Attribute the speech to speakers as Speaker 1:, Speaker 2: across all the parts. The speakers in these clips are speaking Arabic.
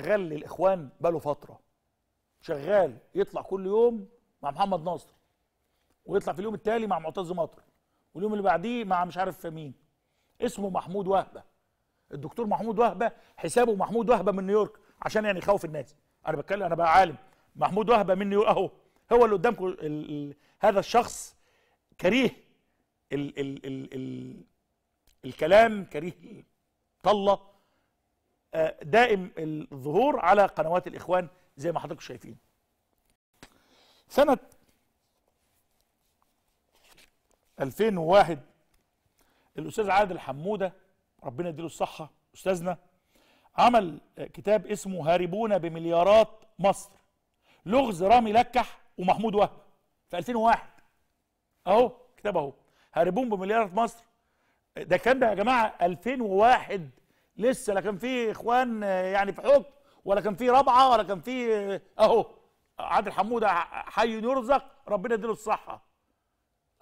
Speaker 1: شغال للاخوان بقاله فتره شغال يطلع كل يوم مع محمد ناصر ويطلع في اليوم التالي مع معتز مطر واليوم اللي بعديه مع مش عارف مين اسمه محمود وهبه الدكتور محمود وهبه حسابه محمود وهبه من نيويورك عشان يعني يخوف الناس انا بتكلم انا بقى عالم محمود وهبه من نيويورك اهو هو اللي قدامكم ال ال هذا الشخص كريه ال ال ال ال الكلام كريه طله دائم الظهور على قنوات الإخوان زي ما حضراتكم شايفين سنة 2001 الأستاذ عادل حمودة ربنا يديله الصحة أستاذنا عمل كتاب اسمه هاربون بمليارات مصر لغز رامي لكح ومحمود وهب في 2001 اهو كتاب اهو هاربون بمليارات مصر ده كان ده يا جماعه 2001 لسه لا كان في اخوان آه، يعني في حكم ولا كان في رابعه ولا كان في آه، اهو عادل حموده حي يرزق ربنا يديله الصحه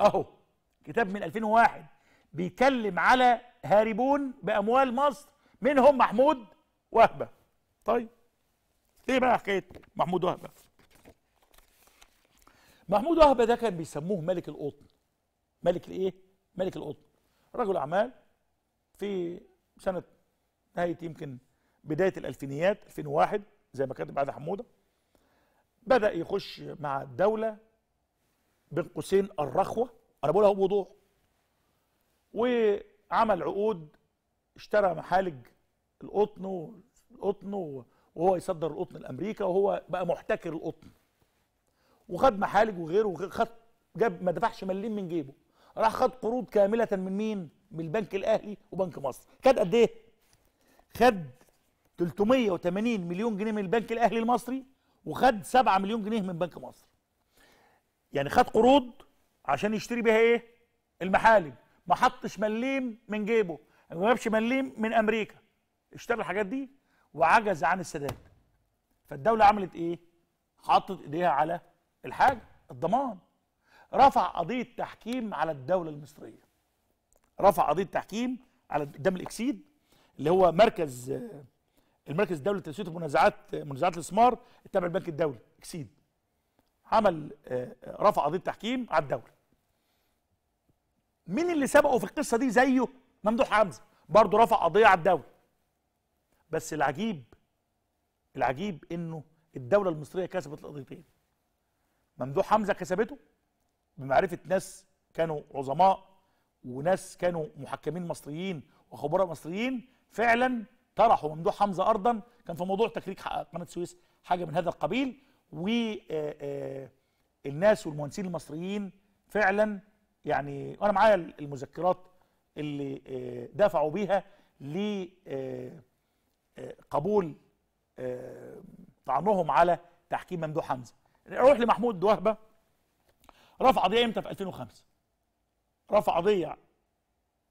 Speaker 1: اهو كتاب من 2001 بيتكلم على هاربون باموال مصر منهم محمود وهبه طيب ايه بقى حكايه محمود وهبه محمود وهبه ده كان بيسموه ملك القطن ملك الايه ملك القطن رجل اعمال في سنه نهايه يمكن بدايه الالفينيات 2001 زي ما كاتب عادل حموده بدا يخش مع الدوله بين قوسين الرخوه انا بقولها بوضوح وعمل عقود اشترى محالج القطن القطن وهو يصدر القطن لامريكا وهو بقى محتكر القطن وخد محالج وغيره وخد جاب ما دفعش مليم من جيبه راح خد قروض كامله من مين من البنك الاهلي وبنك مصر كانت قد ايه خد 380 مليون جنيه من البنك الاهلي المصري وخد 7 مليون جنيه من بنك مصر يعني خد قروض عشان يشتري بيها ايه المحالب ما حطش مليم من جيبه ما جابش مليم من امريكا اشترى الحاجات دي وعجز عن السداد فالدوله عملت ايه حطت ايديها على الحاج الضمان رفع قضيه تحكيم على الدوله المصريه رفع قضيه تحكيم على قدام الاكسيد اللي هو مركز المركز الدولي لتسويه المنازعات منازعات الاستثمار التابع للبنك الدولي اكسيد عمل آه، رفع قضيه تحكيم على الدوله مين اللي سبقه في القصه دي زيه ممدوح حمزه برضه رفع قضيه على الدوله بس العجيب العجيب انه الدوله المصريه كسبت القضيتين ممدوح حمزه كسبته بمعرفه ناس كانوا عظماء وناس كانوا محكمين مصريين وخبراء مصريين فعلا طرحوا ممدوح حمزه ارضا كان في موضوع تكريك قناه السويس حاجه من هذا القبيل والناس آه، آه، والمهندسين المصريين فعلا يعني انا معايا المذكرات اللي آه، دفعوا بيها لقبول طعنهم على تحكيم ممدوح حمزه اروح لمحمود وهبه رفع قضيه امتى في 2005 رفع قضيه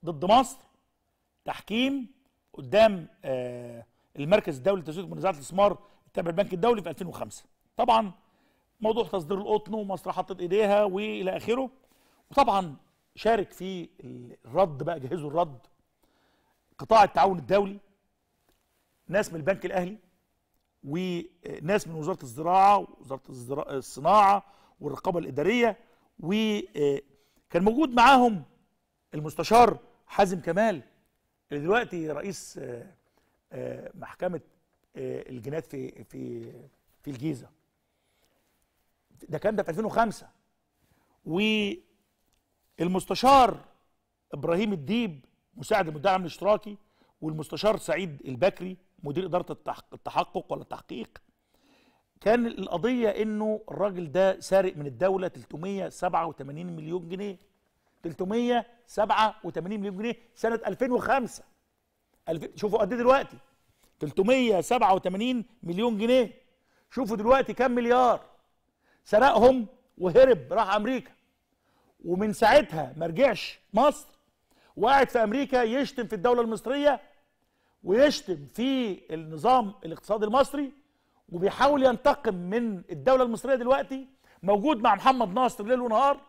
Speaker 1: ضد مصر تحكيم قدام آه، المركز الدولي لتسويق منازعات الاستثمار التابع للبنك الدولي في 2005 طبعا موضوع تصدير القطن ومصر حطت ايديها والى اخره وطبعا شارك في الرد بقى جهزوا الرد قطاع التعاون الدولي ناس من البنك الاهلي وناس من وزاره الزراعه ووزاره الصناعه والرقابه الاداريه وكان آه، موجود معاهم المستشار حازم كمال دلوقتي رئيس آه، آه، محكمه آه، الجناد في في في الجيزه ده كان ده في 2005 والمستشار ابراهيم الديب مساعد المدعي العام الاشتراكي والمستشار سعيد البكري مدير اداره التحقق ولا التحقيق كان القضيه انه الراجل ده سارق من الدوله 387 مليون جنيه 387 مليون جنيه سنه 2005 شوفوا قد ايه دلوقتي 387 مليون جنيه شوفوا دلوقتي كام مليار سرقهم وهرب راح امريكا ومن ساعتها ما رجعش مصر وقاعد في امريكا يشتم في الدوله المصريه ويشتم في النظام الاقتصادي المصري وبيحاول ينتقم من الدوله المصريه دلوقتي موجود مع محمد ناصر ليل ونهار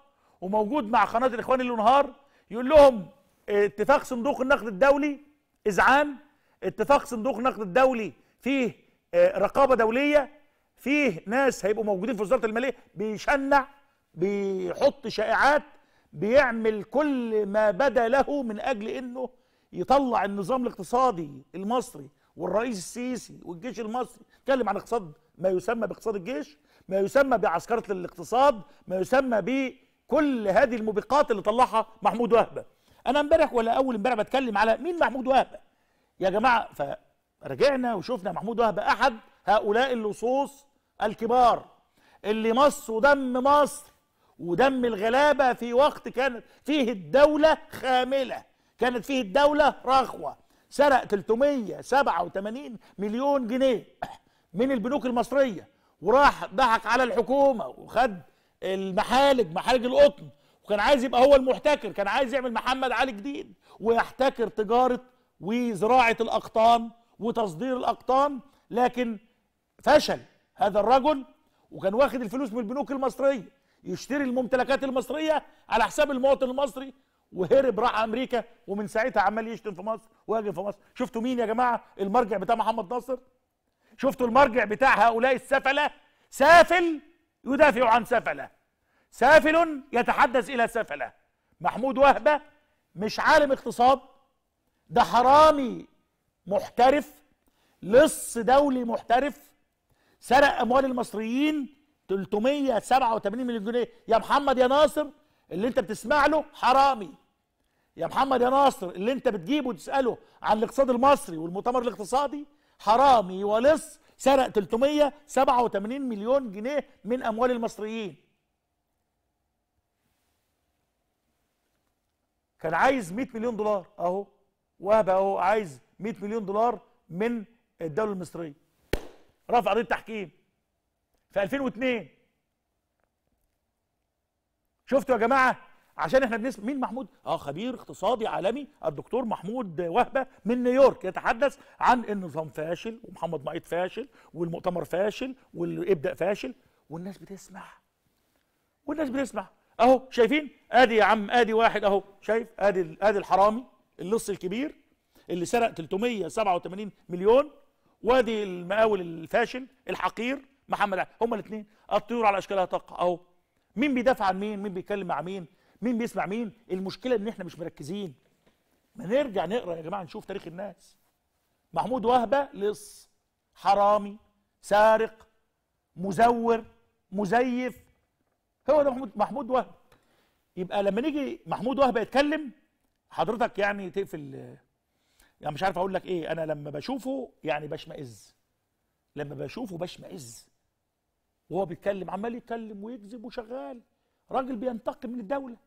Speaker 1: وموجود مع قناه الاخوان اللي نهار يقول لهم آه، اتفاق صندوق النقد الدولي اذعان اتفاق صندوق النقد الدولي فيه آه، رقابه دوليه فيه ناس هيبقوا موجودين في وزاره الماليه بيشنع بيحط شائعات بيعمل كل ما بدا له من اجل انه يطلع النظام الاقتصادي المصري والرئيس السيسي والجيش المصري اتكلم عن اقتصاد ما يسمى باقتصاد الجيش ما يسمى بعسكرة الاقتصاد ما يسمى كل هذه الموبقات اللي طلعها محمود وهبه انا امبارح ولا اول امبارح بتكلم على مين محمود وهبه يا جماعه فرجعنا وشفنا محمود وهبه احد هؤلاء اللصوص الكبار اللي مصوا دم مصر ودم الغلابه في وقت كانت فيه الدوله خامله كانت فيه الدوله رخوه سرق 387 مليون جنيه من البنوك المصريه وراح ضحك على الحكومه وخد المحالج محالج القطن وكان عايز يبقى هو المحتكر كان عايز يعمل محمد علي جديد ويحتكر تجاره وزراعه الاقطان وتصدير الاقطان لكن فشل هذا الرجل وكان واخد الفلوس من البنوك المصريه يشتري الممتلكات المصريه على حساب المواطن المصري وهرب راح امريكا ومن ساعتها عمال يشتم في مصر ويهاجم في مصر شفتوا مين يا جماعه المرجع بتاع محمد ناصر شفتوا المرجع بتاع هؤلاء السفله سافل يدافع عن سفلة سافل يتحدث إلى سفلة محمود وهبة مش عالم اقتصاد ده حرامي محترف لص دولي محترف سرق أموال المصريين 387 مليون جنيه يا محمد يا ناصر اللي انت بتسمع له حرامي يا محمد يا ناصر اللي انت بتجيبه وتساله عن الاقتصاد المصري والمؤتمر الاقتصادي حرامي ولص سرق 387 مليون جنيه من اموال المصريين كان عايز 100 مليون دولار اهو وهب اهو عايز 100 مليون دولار من الدوله المصريه رفع قضيه تحكيم في 2002 شفتوا يا جماعه عشان احنا بنسمع مين محمود اه خبير اقتصادي عالمي الدكتور محمود وهبه من نيويورك يتحدث عن النظام فاشل ومحمد نقيط فاشل والمؤتمر فاشل والابدا فاشل والناس بتسمع والناس بتسمع اهو شايفين ادي يا عم ادي واحد اهو شايف ادي ادي الحرامي اللص الكبير اللي سرق 387 مليون وادي المقاول الفاشل الحقير محمد هم الاثنين الطيور على اشكالها تقع اهو مين بيدافع عن مين مين بيتكلم مع مين مين بيسمع مين المشكله ان احنا مش مركزين ما نرجع نقرا يا جماعه نشوف تاريخ الناس محمود وهبه لص حرامي سارق مزور مزيف هو ده محمود محمود وهبه يبقى لما نيجي محمود وهبه يتكلم حضرتك يعني تقفل يعني مش عارف اقول لك ايه انا لما بشوفه يعني بشمئز لما بشوفه بشمئز وهو بيتكلم عمال يتكلم ويكذب وشغال راجل بينتقم من الدوله